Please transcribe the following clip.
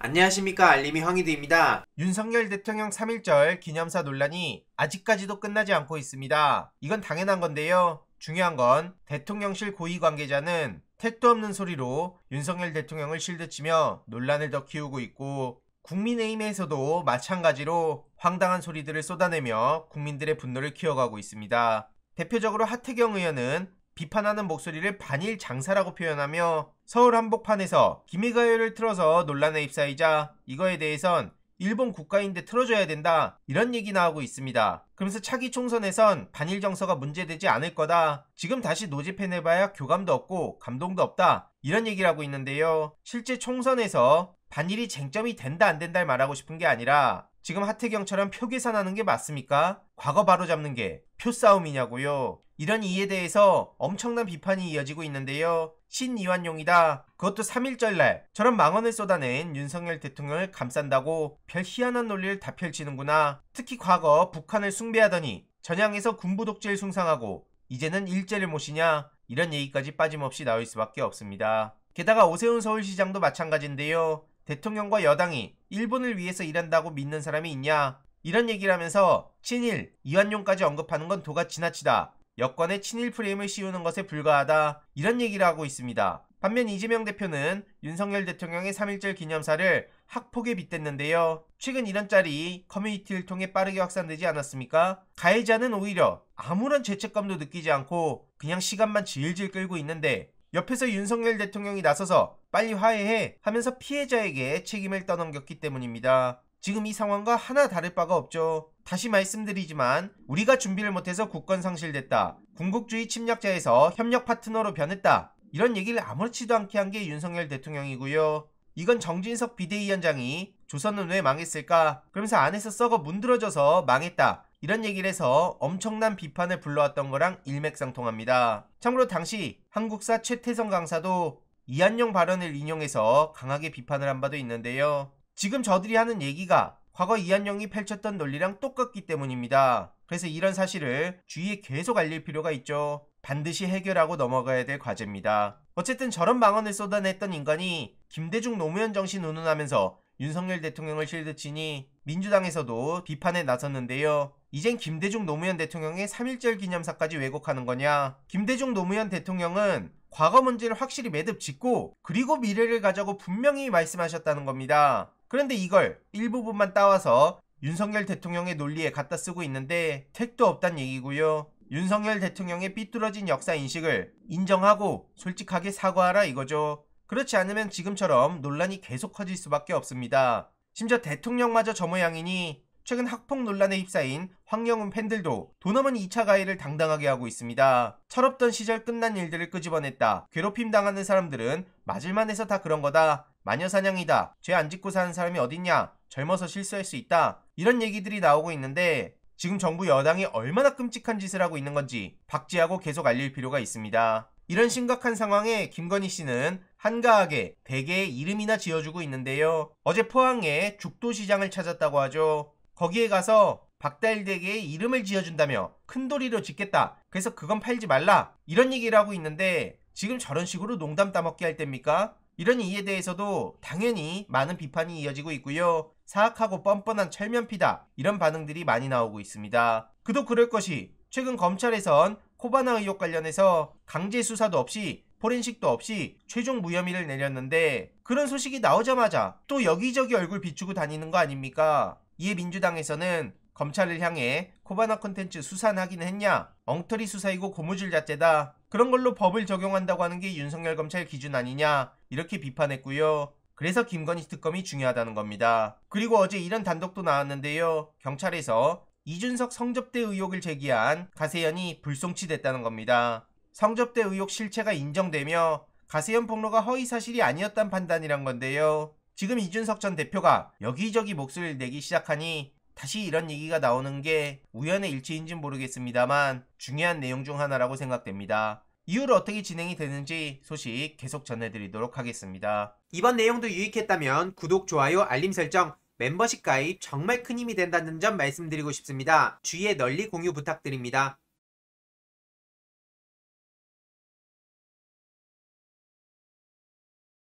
안녕하십니까 알림이 황희드입니다. 윤석열 대통령 3.1절 기념사 논란이 아직까지도 끝나지 않고 있습니다. 이건 당연한 건데요. 중요한 건 대통령실 고위 관계자는 택도 없는 소리로 윤석열 대통령을 실드치며 논란을 더 키우고 있고 국민의힘에서도 마찬가지로 황당한 소리들을 쏟아내며 국민들의 분노를 키워가고 있습니다. 대표적으로 하태경 의원은 비판하는 목소리를 반일 장사라고 표현하며 서울 한복판에서 기미가요를 틀어서 논란에 입사이자 이거에 대해선 일본 국가인데 틀어줘야 된다 이런 얘기 나오고 있습니다. 그러면서 차기 총선에선 반일 정서가 문제되지 않을 거다. 지금 다시 노집해내봐야 교감도 없고 감동도 없다 이런 얘기를 하고 있는데요. 실제 총선에서 반일이 쟁점이 된다 안 된다를 말하고 싶은 게 아니라 지금 하태경처럼 표 계산하는 게 맞습니까? 과거 바로잡는 게 표 싸움이냐고요. 이런 이에 대해서 엄청난 비판이 이어지고 있는데요. 신이완용이다. 그것도 3일절날 저런 망언을 쏟아낸 윤석열 대통령을 감싼다고 별 희한한 논리를 다 펼치는구나. 특히 과거 북한을 숭배하더니 전향에서 군부 독재를 숭상하고 이제는 일제를 모시냐 이런 얘기까지 빠짐없이 나올 수밖에 없습니다. 게다가 오세훈 서울시장도 마찬가지인데요. 대통령과 여당이 일본을 위해서 일한다고 믿는 사람이 있냐 이런 얘기를 하면서 친일, 이완용까지 언급하는 건 도가 지나치다. 여권의 친일 프레임을 씌우는 것에 불과하다. 이런 얘기를 하고 있습니다. 반면 이재명 대표는 윤석열 대통령의 3.1절 기념사를 학폭에 빗댔는데요. 최근 이런 짤이 커뮤니티를 통해 빠르게 확산되지 않았습니까? 가해자는 오히려 아무런 죄책감도 느끼지 않고 그냥 시간만 질질 끌고 있는데 옆에서 윤석열 대통령이 나서서 빨리 화해해 하면서 피해자에게 책임을 떠넘겼기 때문입니다. 지금 이 상황과 하나 다를 바가 없죠. 다시 말씀드리지만 우리가 준비를 못해서 국권 상실됐다. 군국주의 침략자에서 협력 파트너로 변했다. 이런 얘기를 아무렇지도 않게 한 게 윤석열 대통령이고요. 이건 정진석 비대위원장이 조선은 왜 망했을까? 그러면서 안에서 썩어 문드러져서 망했다. 이런 얘기를 해서 엄청난 비판을 불러왔던 거랑 일맥상통합니다. 참고로 당시 한국사 최태성 강사도 이한용 발언을 인용해서 강하게 비판을 한 바도 있는데요. 지금 저들이 하는 얘기가 과거 이한용이 펼쳤던 논리랑 똑같기 때문입니다. 그래서 이런 사실을 주위에 계속 알릴 필요가 있죠. 반드시 해결하고 넘어가야 될 과제입니다. 어쨌든 저런 망언을 쏟아냈던 인간이 김대중 노무현 정신 운운하면서 윤석열 대통령을 실드치니 민주당에서도 비판에 나섰는데요. 이젠 김대중 노무현 대통령의 3.1절 기념사까지 왜곡하는 거냐. 김대중 노무현 대통령은 과거 문제를 확실히 매듭 짓고 그리고 미래를 가자고 분명히 말씀하셨다는 겁니다. 그런데 이걸 일부분만 따와서 윤석열 대통령의 논리에 갖다 쓰고 있는데 택도 없단 얘기고요. 윤석열 대통령의 삐뚤어진 역사 인식을 인정하고 솔직하게 사과하라 이거죠. 그렇지 않으면 지금처럼 논란이 계속 커질 수밖에 없습니다. 심지어 대통령마저 저 모양이니 최근 학폭 논란에 휩싸인 황영훈 팬들도 도넘은 2차 가해를 당당하게 하고 있습니다. 철없던 시절 끝난 일들을 끄집어냈다. 괴롭힘 당하는 사람들은 맞을만 해서 다 그런 거다. 마녀 사냥이다. 죄 안 짓고 사는 사람이 어딨냐. 젊어서 실수할 수 있다. 이런 얘기들이 나오고 있는데 지금 정부 여당이 얼마나 끔찍한 짓을 하고 있는 건지 박지하고 계속 알릴 필요가 있습니다. 이런 심각한 상황에 김건희 씨는 한가하게 대개의 이름이나 지어주고 있는데요. 어제 포항에 죽도시장을 찾았다고 하죠. 거기에 가서 박달대에게 이름을 지어준다며 큰 도리로 짓겠다. 그래서 그건 팔지 말라. 이런 얘기를 하고 있는데 지금 저런 식으로 농담 따먹기 할 때입니까? 이런 이에 대해서도 당연히 많은 비판이 이어지고 있고요. 사악하고 뻔뻔한 철면피다. 이런 반응들이 많이 나오고 있습니다. 그도 그럴 것이 최근 검찰에선 코바나 의혹 관련해서 강제 수사도 없이 포렌식도 없이 최종 무혐의를 내렸는데 그런 소식이 나오자마자 또 여기저기 얼굴 비추고 다니는 거 아닙니까? 이에 민주당에서는 검찰을 향해 코바나 콘텐츠 수산는 하긴 했냐? 엉터리 수사이고 고무줄 자체다. 그런 걸로 법을 적용한다고 하는 게 윤석열 검찰 기준 아니냐? 이렇게 비판했고요. 그래서 김건희 특검이 중요하다는 겁니다. 그리고 어제 이런 단독도 나왔는데요. 경찰에서 이준석 성접대 의혹을 제기한 가세연이 불송치됐다는 겁니다. 성접대 의혹 실체가 인정되며 가세연 폭로가 허위 사실이 아니었단 판단이란 건데요. 지금 이준석 전 대표가 여기저기 목소리를 내기 시작하니 다시 이런 얘기가 나오는 게 우연의 일치인진 모르겠습니다만 중요한 내용 중 하나라고 생각됩니다. 이후로 어떻게 진행이 되는지 소식 계속 전해드리도록 하겠습니다. 이번 내용도 유익했다면 구독, 좋아요, 알림 설정, 멤버십 가입 정말 큰 힘이 된다는 점 말씀드리고 싶습니다. 주위에 널리 공유 부탁드립니다.